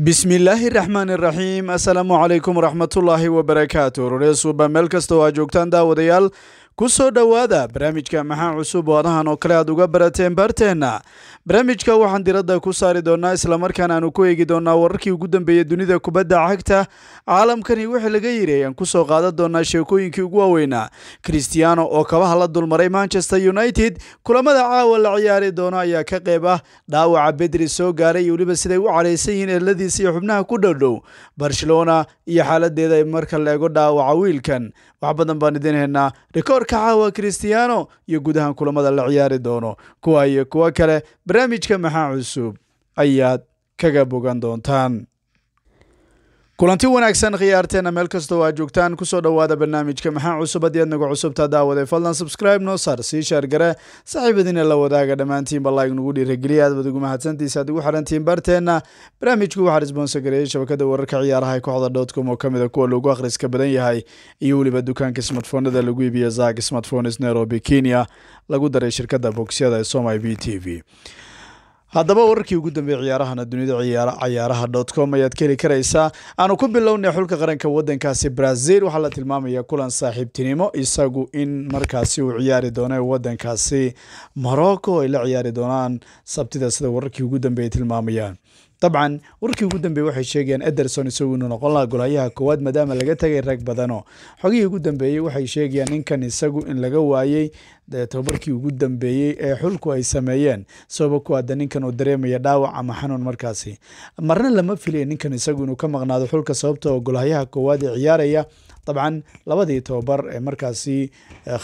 bismillaahi raxmaani raxiim assalaamu calaykum waraxmatullaahi wabarakaatu roresuba meel kasta oo aa joogtaan daawadayaal ku soo dhowaada barnaamijka maxaa cusub oo adahan oo kale aad uga barateen baarteenna barnaamijka waxaan diradda ku saari doonaa islamarkaan aanu ku eegi doonnaa wararkii ugu dambeeyey dunida kubadda cagta caalamkani wixii laga yiri ayaan ku soo qaadan doonnaa sheekooyinkii ugu waaweynaa christiano oo kabaha la dulmaray manchester united kulamada caawa la ciyaari doono ayaa ka qayb ah dhaawaca bedri soo gaaray iyo weliba siday u cadhaysan yihiin eeladiisa iyo xubnaha ku dhowdhow barcelona iyo xaaladeeda marka la ego dhaawaca wiilkan wax badan baan idiin haynaa warka caawa kristiyaano iyo gudahan kulamada la ciyaari doono kuwa iyo kuwo kale barnaamijka maxaa cusub ayaad kaga bogan doontaan kulanti wanaagsan khiyaarteena meel kastoo aad joogtaan kusoo dhowaada barnaamijka maxaa cusub haddii adnagu cusubta daawaday fadlan subscribe noo saar sii sheergare saaxiibadiina la wadaaga dhammaantiinba ballayg nagu dhiirageliya aad bad ugu mahadsantiisa aad ugu xidhantiin barteenna barnaamijku waxaa isboonsa gareeyay shabakadda wararka ciyaaraha ee kooxda dotcom oo ka mid a ah kuwa lagu akhriska badan yahay iyo weliba dukaanka smartfoonada lagu iibiya zaag smartphones nairobi kenya lagu daray shirkadda bogsiyada ee somai b t v haddaba wararkii ugu dambeeyey ciyaarahana dunida cayaaraha dot com ayaad ka heli karaysaa aanu ku bilownay xulka qaranka wadankaasi brazil waxaa la tilmaamaya kulan saaxiibtinimo isagu in markaasi uu ciyaari doono wadankaasi morocco ay la ciyaari doonaan sabtida sida wararkii ugu dambeeyay tilmaamayaan dabcan warkii ugu dambeeye waxay sheegayaan ederson isagu inuu noqon laha golhayaha koowaad maadaama laga tagay rag badano xogihii ugu dambeeyey waxay sheegayaan ninkan isagu in laga waayey tobabarkii ugu dambeeyey ee xulku ay sameeyeen sababa ku ah ninkan uu dareemaya dhaawac ama xanuun markaasi marna lama filaya ninkan isagu inuu ka maqnaado xulka sababtoo golhayaha koowaad ee ciyaaraya dabcan labadii tobabar ee markaasi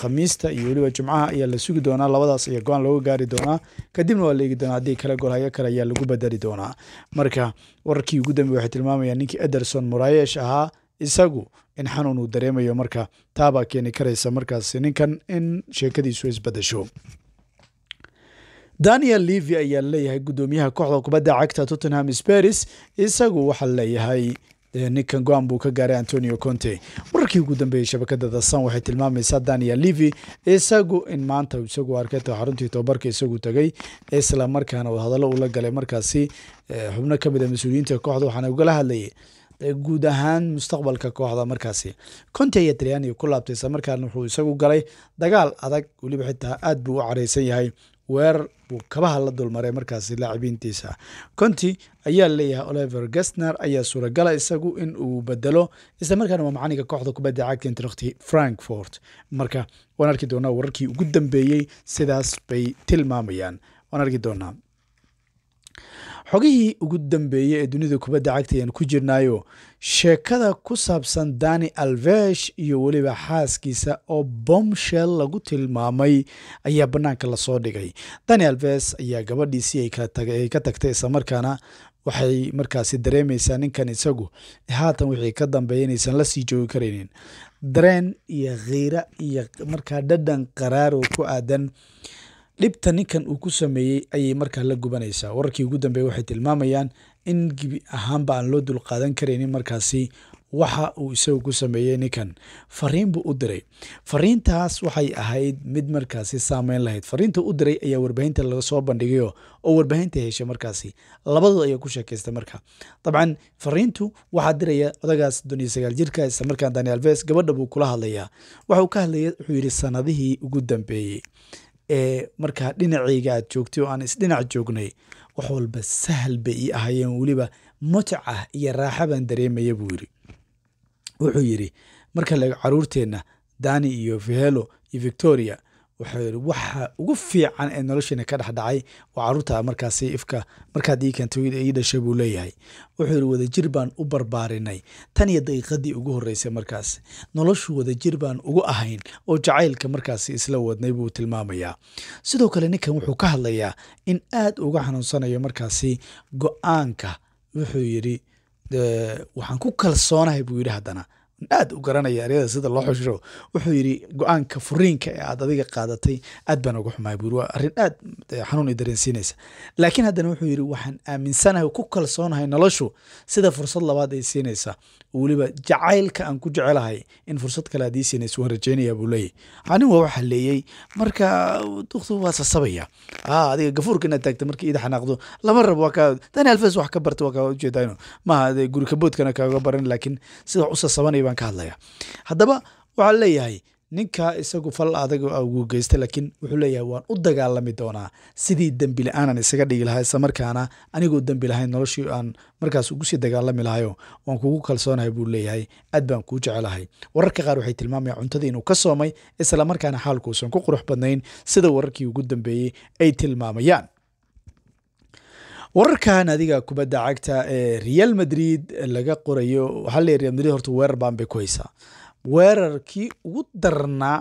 khamiista iyo weliba jumcaha ayaa la sugi doonaa labadaas ayaa go-aan looga gaari doonaa kadibna waa la eegi doonaa haddii kale golhayo kale ayaa lagu bedeli doonaa marka wararkii ugu dambeey waxay tilmaamayaan ninkii ederson morayesh ahaa isagu in xanuun uu dareemayo marka taabaa keeni karaysa markaas ninkan in sheekadiisu isbadasho daniel levy ayaan leeyahay guddoomiyaha kooxda kubadda cagta tottenham sparis isagu waxaa leeyahay ninkan go-aan buu ka gaaray antonio conte wararkii ugu dambeeyey shabakada dasan waxay tilmaamaysaa daniel levy isagu in maanta isagu arketa xaruntii tobabarka isagu tagay isla markaana uu hadallo ula galay markaasi xubno ka mid a ah mas-uuliyiinta kooxda waxaana ugala hadlayay guud ahaan mustaqbalka kooxda markaasi konte iyo talyaaniga ku laabtay islamarkaana wuxuu isagu galay dagaal adag weliba xitaa aad buu u careysan yahay weerar buu kabaha la dulmaray markaasi laacibiintiisa conti ayaa leeyahay oliver gesner ayaa suuragala isagu in uu bedelo islamarkaana waa macaniga kooxda kubadda cagta intrakhti frankfort marka waan arki doonaa wararkii ugu dambeeyey sidaas bay tilmaamayaan waan arki doonaa xogihii ugu dambeeyey ee dunida kubadda cagta ayaan ku jirnaayo sheekada ku saabsan dani alvesh iyo weliba xaaskiisa oo bombshell lagu tilmaamay ayaa bannaanka lasoo dhigay dani alves ayaa gabadhiisi ay ka tagtay islamarkaana waxay markaasi dareemaysaa ninkan isagu haatan wixii ka dambeeya inaysan la sii joogi karaynin dareen iyo khiira iyo markaa dhadhan qaraar ku aadan dhibta ninkan uu ku sameeyey ayay markaa la gubanaysaa wararkii ugu dambeeye waxay tilmaamayaan in gebi ahaanba aan loo dulqaadan karaynin markaasi waxa uu isagu ku sameeyey ninkan fariin buu u diray fariintaas waxay ahayd mid markaasi saameyn lahayd fariinta u diray ayaa warbaahinta laga soo bandhigayo oo warbaahinta heshay markaasi labadood ayaa ku sheekaystay marka dabcan fariintu waxaa diraya odagaas duniya sagaal jirka islamarkaan daniel ves gabadha buu kula hadlayaa waxa ka hadlaya wuxuu yidhi sanadihii ugu dambeeyey ee markaa dhinacayga aad joogtay oo aan isdhinac joognay wax walba sahal bay ii ahaayeen weliba mutca iyo raaxa baan dareemaya buu yidhi wuxuu yidhi marka carruurteenna dani iyo vihelo iyo victoria wuxuu yidhi waxa ugu fiican ee noloshiina ka dhex dhacay oo caruurta markaasi ifka markaad ii keentay ii dhashay buu leeyahay wuxuu yidhi wadajir baan u barbaarinay tan iyo daqiiqadii ugu horreysay markaas noloshu wadajir baan ugu ahayn oo jacaylka markaasi isla wadnay buu tilmaamayaa sidoo kale ninkan wuxuu ka hadlayaa in aad uga xanuunsanayo markaasi go-aanka wuxuu yidhi waxaan ku kalsoonahay buu yidhi haddana aad u garanaya aryada sida loo xushiro wuxuu yiri go-aanka furiinka ee aad adiga qaadatay aad baan uga xumaay buuri waa arrin aad eh, xanuun i dareensiinaysa laakiin haddana wuxuu yiri waxaan aaminsanahay ku kalsoonahay noloshu sida fursad labaad ay siinaysa weliba jacaylka aan ku jecelahay in fursad kale aad ii siinaysa waan rajaynayaa buu leeyahy anin waa waxa leeyey marka duktu waa sasabaya ah, adiga gafuurka inaad taagta markii iida xanaaqdo lama rabo waa kaa dani alfes wax ka barta waa kaa ujeedaa maaha gurikaboodkana kaaga baran laakiin sida u sasabanaya baan ka hadlayaa haddaba waxaa leeyahay ninka isagu fal adag ugu geysta laakiin wuxuu leeyahay waan u dagaalami doonaa sidii dembi la-aanan isaga dhigi lahaa isla anigoo dembi lahayn noloshii aan markaas ugu sii dagaalami lahayo waan kugu kalsoonahay buu leeyahay aad baan kuu jecelahay wararka qaar waxay tilmaamayaan cuntadii inuu ka soomay islamarkaana xaalkuusan ku qurux badnayn sida wararkii ugu dambeeyey ay tilmaamayaan wararkan adiga kubadda cagta ee real madrid laga qorayo waxaa leeyahay real madrid horta weerar baan bay ku haysaa weerarkii ugu darnaa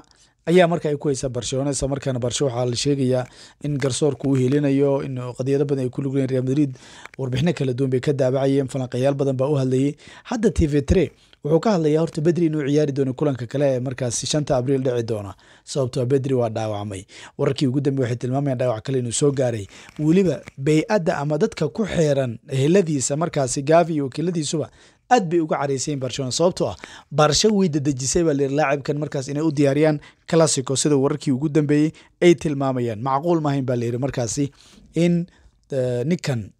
ayaa marka ay ku haysaa barcelona isla markaana barsho waxaa la sheegayaa in garsoorka uu helinayo in qadiyado badan ay ku luglayeen real madrid warbixino kala duwan bay ka daabacayeen falanqayaal badan baa u hadlayay hadda tv tre wuxuu ka hadlayaa horta bedri inuu ciyaari doono kulanka kale ee markaas shanta abriil dhici doona sababtoo ah bedri waa dhaawacmay wararkii ugu dambe waxay tilmaamayan dhaawac kale inuu soo gaaray weliba bey-adda ama dadka ku xeeran heladiisa markaasi gaafi iyo wakiiladiisuba aad bay uga caraysayeen barcelona sababtoo ah barsho way dadejisay baa layiri laacibkan markaas inay u diyaariyaan classico sida wararkii ugu dambeeyey ay tilmaamayaan macquul maahayn baa layiri markaasi in eh, ninkan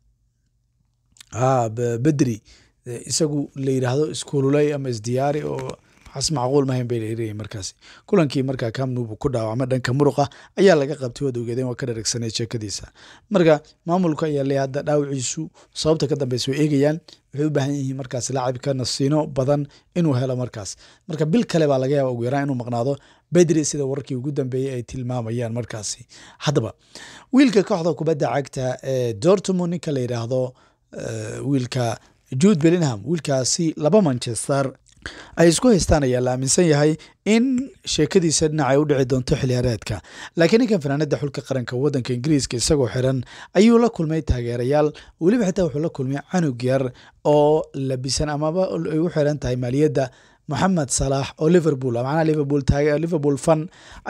ah, bedri Eh, isagu la yidhaahdo iskuululey ama isdiyaari oo waxaas macquul mahayn bay lairayay markaasi kulankii markaa kamnub ku dhaawacmay dhanka muruqa ayaa laga qabtay waad ogeedeen waa ka dharagsanay sheekadiisa marka maamulka ayaa leeyahay hadda dhaawaciisu sababta ka dambeysa way eegayaan waxay u baahan yihiin markaas laacibka nasiino badan inuu helo markaas marka bil kale baa laga yaaba ugu yaraan inuu maqnaado bedri sida wararkii ugu dambeeyey ay tilmaamayaan markaasi haddaba wiilka kooxda kubadda cagta ee eh, dortmund ninka la yidhaahdo eh, wiilka jud belingham wiilkaasi laba manchester ay isku haystaan ayaa la aaminsan yahay in sheekadiisa dhinac ay u dhici doonto xiliyaareedka laakiin ninkan fanaanada xulka qaranka wadanka ingiriiska isagoo xiran ayuu la kulmay taageerayaal weliba xitaa wuxuu la kulmay canug yar oo labisan amaba ay u xiran tahay maaliyadda moxamed salaax oo liverpool ah. macnaha liverpool liverpool fan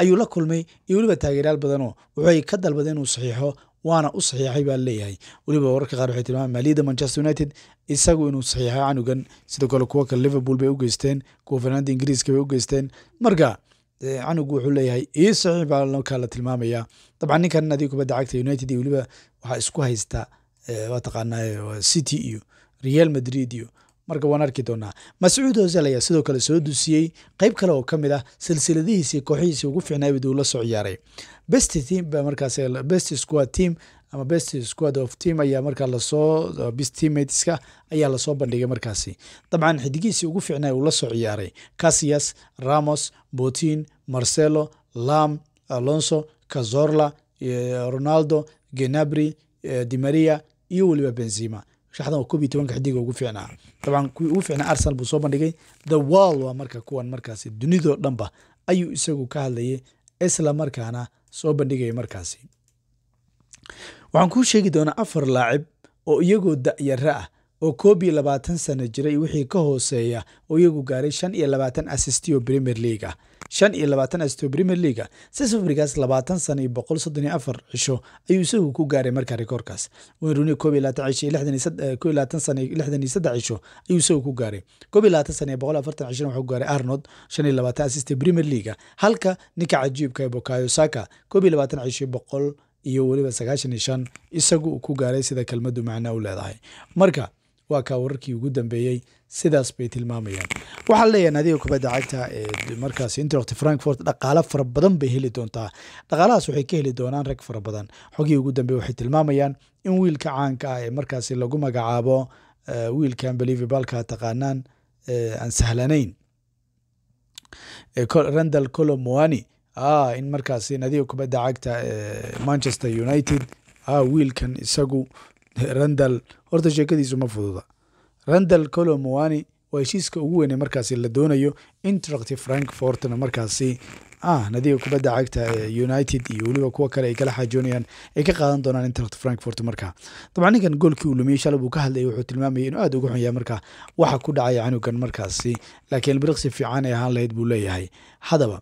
ayuu la kulmay iyo weliba taageerayaal badanoo wuxuu ay ka dalbadeen inuu saxiixo waana u saxiixay baa leeyahay weliba wararka qaar waxay tilmaam maaliyadda manchester united isagu inuu saxiixay canugan sidoo kale kuwo kale liverpool bay u geysteen kuwa fanaanda ingiriiska bay u geysteen marka eh, canugu wuxuu leeyahay ii saxiix baa la tilmaamayaa dabcan ninkan nadi kubadda cagta united iyo weliba waxaa isku haysta eh, waa taqaanaa eh, city iyo real madrid iyo marka waan arki doonaa mascuud hosel ayaa sidoo kale soo dusiyey qeyb kale oo ka mid ah silsiladihiisii kooxihiisii ugu fiicnaabidu la soo ciyaaray best team ba markaas best squad team ama best squad of team ayaa markaa lasoo uh, best teammateska ayaa lasoo bandhigay markaasi dabcan xidigiisii ugu fiicnay uu la ciyaaray casias ramos botin marcelo lam alonso cazorla eh, ronaldo genabri eh, dimaria iyo weliba benzima shaxdan koob iyo tobanka xidiga ugu fiicnaa dabcan kuwii ugu fiicnaa arsenal buu soo bandhigay the wall waa marka kuwan markaasi dunidoo dhanba ayuu isagu ka hadlayay isla markaana soo bandhigaya markaasi waxaan kuu sheegi doonaa afar laacib oo iyagoo da'yaro ah oo koob iyo labaatan sanno jiray wixii ka hooseeya oo iyagu gaaray shan iyo labaatan asisti oo premier league ah shan iyo labaatan asto premier leaga si safrigaas labaatan san iyo boqol soddon iyo afar cisho ayuu isagu ku gaaray markaa rikoorkaas wayne rooney koob iyo labaatan cisho iyo labaatan sana iyo lixdan iyo saddex cisho ayuu isagu ku gaaray koob iyo labaatan sana iyo boqol afartan cishona wuxuu gaaray arnold shan iyo labaatan assista premier leaga halka ninka cajiibka ee bokayo saka koob iyo labaatan cisho boqol iyo weliba sagaashan iyo shan isagu ku gaaray sida kelmadu macnaa u leedahay marka waa kaa wararkii ugu dambeeyey sidaas bay tilmaamayaan waxaa leeyaha adiga kubadda cagta markaas interwakti frankfort dhaqaalo fara badan bay heli doontaa dhaqaalahaas waxay ka heli doonaan rag fara badan xogihii ugu dambeeye waxay tilmaamayaan in wiilka caanka ah ee markaasi lagu magacaabo wiilkan belivibalka taqaanaan aan sahlanayn randal colomoani in markaasi nadiga kubadda cagta manchester united wiilkan isagu randal horta sheekadiisu ma fududa randal colomwani waa heshiiska ugu weyne markaasi la doonayo interacti frankfortna markaasi ah nadiga kubadda cagta eh, united iyo weliba kuwo kale ay kala xaajoonayaan ay ka qaadan doonaan interact frankfort markaa dabcan ninkan goolkii uu lumiyey shalab uu ka hadlayay wuxuu tilmaamayay inuu aad uga xun yahay markaa waxa ku dhacaya canugan markaasi laakiin biriqsi fiican ay ahaan lahayd buu leeyahay haddaba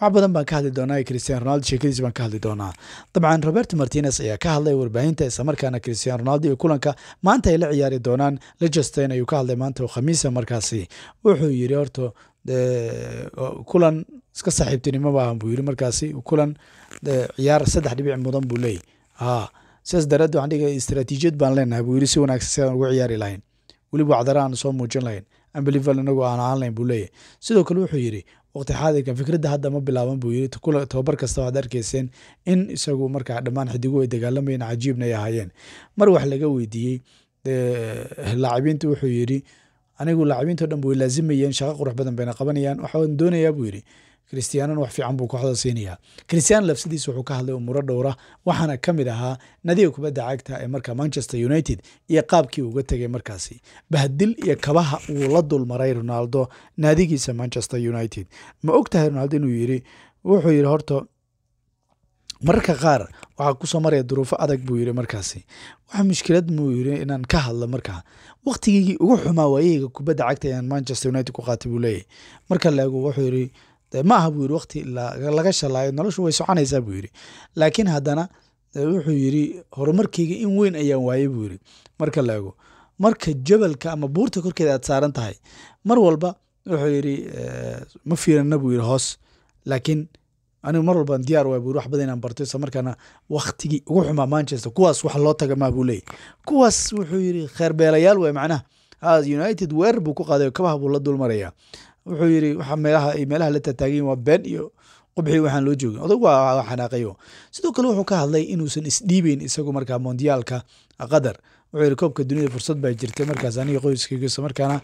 wax badan baan ka hadli doonaa christian ronaldo sheekadiisa baan ka hadli doonaa dabcan robert martinez ayaa ka hadlay warbaahinta islamarkaana christian ronaldo iyo kulanka maanta ay la ciyaari doonaan lechestern ayuu ka hadlay maanta oo khamiisa markaasi wuxuu yiri horta eh, kulan iska saaxiibtinimo buu yiri markaasi kulan ciyaar saddex dhibic mudan buu leeyay sidaas daraadeed waxaan dhiga istaraatiijiyad baan leenahay buu yiri si wanaagsan sidaan uga ciyaari lahayn weliba cadara aan soo muujin lahayn ambelivel inagu aan ahaan lahayn buu leeyahay sidoo kale wuxuu yiri waqti xaadirka fikradda hadda ma bilaaban buu yiri tababar kasta waxaad arkayseen in isagu markaa dhammaan xidiguhu ay dagaalamayeen cajiibna ay ahaayeen mar wax laga weydiiyey laacibiinta wuxuu yiri anigu laacibiinto dhan way laazimayeen shaqo qurux badan bayna qabanayaan waxaan doonayaa buu yiri christiyaanana wax fiican buu kooxda siinayaa christian lafsidiisa wuxuu ka hadlay umuuro dhowra waxaana ka mid ahaa nadiga kubadda cagta ee markaa manchester united iyo qaabkii uga tegay markaasi bahdil iyo kabaha uu la dulmaray ronaldo naadigiisa manchester united ma og tahay ronaldo inuu yiri wuxuu yiri horta mararka qaar waxaa kusoo maraya duruufo adag buu yiri markaasi wax mushkilad muu yiri inaan ka hadlo markaa waqtigiigii ugu xumaa waayaheyga kubadda cagta inaan manchester united ku qaatay buu leeyahy marka laego wuxuu yiri ma aha buu yiri waqti laga shalaayo noloshu way soconaysaa buu yiri laakiin haddana wuxuu yiri horumarkeyga in weyn ayaan waayey buu yiri marka la ego marka jabalka ama buurta korkeeda aad saaran tahay mar walba wuxuu yidhi ma fiirana buu yiri hoos laakiin anigu mar walbaan diyaar waay bu wax badan inaan barto isla markaana waktigii ugu xumaa manchester kuwaas wax loo taga maa buu leeyay kuwaas wuxuu yidhi kheerbeelayaal waay macnaha united weerar buu ku qaaday kabaha buu la dul wuxuu yiri meelaha ay meelaha la taataaganyiin waa been iyo qubxii waxaan loo joogin odag waa xanaaqayo sidoo kale wuxuu ka hadlay inuusan isdhiibeyn isagu markaa mondiyaalka qatar wuxuu yiri koobka dunida fursad baa jirta markaas aniga qoyskayga isla markaana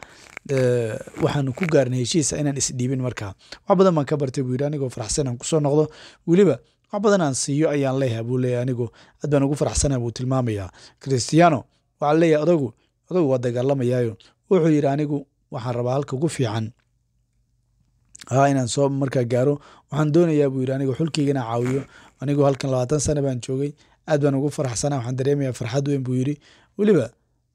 eh, waxaanu ku gaarna heshiisa inaan isdhiibin markaa wax badan baan ka bartay buu yidhi anigoo faraxsan aan kusoo noqdo weliba wax badan aan siiyo ayaan leeyaha buu leeyahy anigu aad baan ugu faraxsana buu tilmaamayaa christiano waxaa leeyahay odagu odagu waa dagaalamayaayo wuxuu yidhi anigu waxaan rabaa halka ugu fiican ha inaan soo markaa gaaro waxaan doonayaa buu yidhi anigu xulkiygana caawiyo anigu halkan labaatan sana baan joogay aad baan ugu faraxsanaa waxaan dareemayaa farxad weyn buu yidhi weliba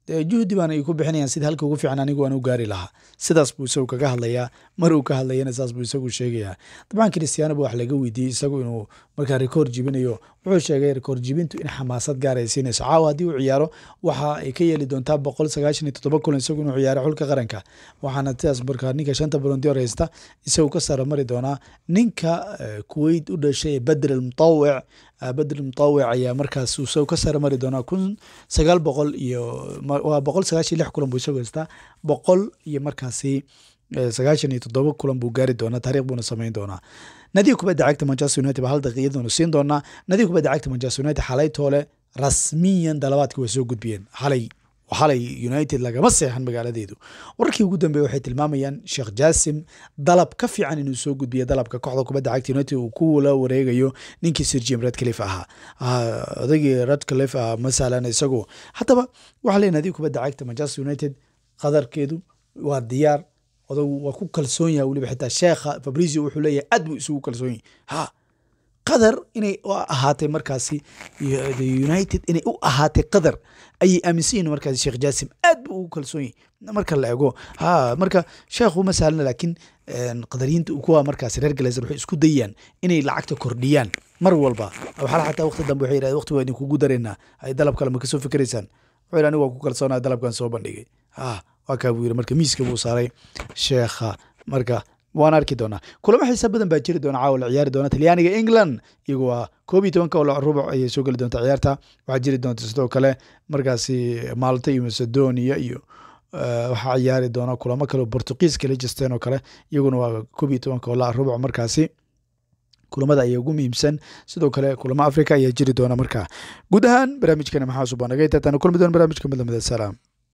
juhdi baana ay ku bixinayaan sida halka ugu fiican anigu aan u gaari lahaa sidaas buu isagu kaga hadlayaa mar uu ka hadlayana saas buu isagu sheegayaa dabcan christiano wax laga weydiiyey isagu inuu markaa rikoor jibinayo wuxuu sheegay rikoor jibintu in xamaasad gaar siinayso caawa haddii uu ciyaaro waxa ay ka yeeli doontaa boqol sagaashan iyo toddoba kulan isagu inuu ciyaaro xulka qaranka waxaana sidaas markaa ninka shanta balondior haysta isagu ka sara mari doonaa ninka eh, kuweyt u dhashay bedel mutawic eh, bedel mutawic ayaa markaas isagu ka sara mari doonaa kun sagaal boqol iyo waa boqol sagaashan lix kulan buu isagoo haystaa boqol iyo markaasi sagaashan iyo toddoba kulan buu gaari doonaa taariikh buuna samayn doonaa nadiif kubadda cagta manchester united ba hal daqiiqadoonu siin doonaa nadiif kubadda cagta manchester united xalay toole rasmiyan dalabaadka way soo gudbiyeen xalay xalay united lagama seexan magaaladeedu wararkii ugu dambeeye waxay tilmaamayaan sheekh jaasim dalab ka fiican inuu soo gudbiyo dalabka kooxda kubadda cagta united uu kula wareegayo ninkii sir jim ahaa ah, odagii radcliffe ma sahlan isagoo haddaba waxaa leenahay adii kubadda cagta manchester united qadarkeedu waa diyaar odagu waa ku kalsoon yahay weliba xitaa sheekha fabrizio wuxuu leeyahay aad buu isugu kalsoon yahay ha qatar inay ahaatay markaasi united inay u ahaatay qatar ayay aaminsan yihin markaasi sheekh jaasim aad buu ugu kalsoon yahay marka la ego ha marka sheekhu ma sahlna laakiin qadariyiinta kuwa markaasi reer galeser waxay isku dayaan inay lacagta kordhiyaan mar walba waxaala xataa waqti dambe waxay yidhahdeen waqti waa idinkugu daraynaa ay dalab kale ma kasoo fikiraysaan wuxuu yidhi anigu waa ku kalsoonaa dalabkan soo bandhigay ha waa kaa buu yidhi marka miiska buu saaray sheekha marka waan arki doonaa kulamo xiisa badan baa jiri doona caawa la ciyaari doona talyaaniga england iyagu waa koob iyo tobanka oo rubuc ayay soo geli doonta ciyaarta waxaa jiri doonta sidoo kale markaasi maalta iyo macedonia iyo eh, waxaa ciyaari doona kulamo kale oo portugiiska oo kale iyaguna waa koob iyo tobanka oo rubuc markaasi kulamada ayaa ugu muhiimsan sidoo kale kulamo africa ayaa jiri doona markaa guud ahaan barnaamijkani maxaa subanagay taataana kulmi doona barnamijka mid salaam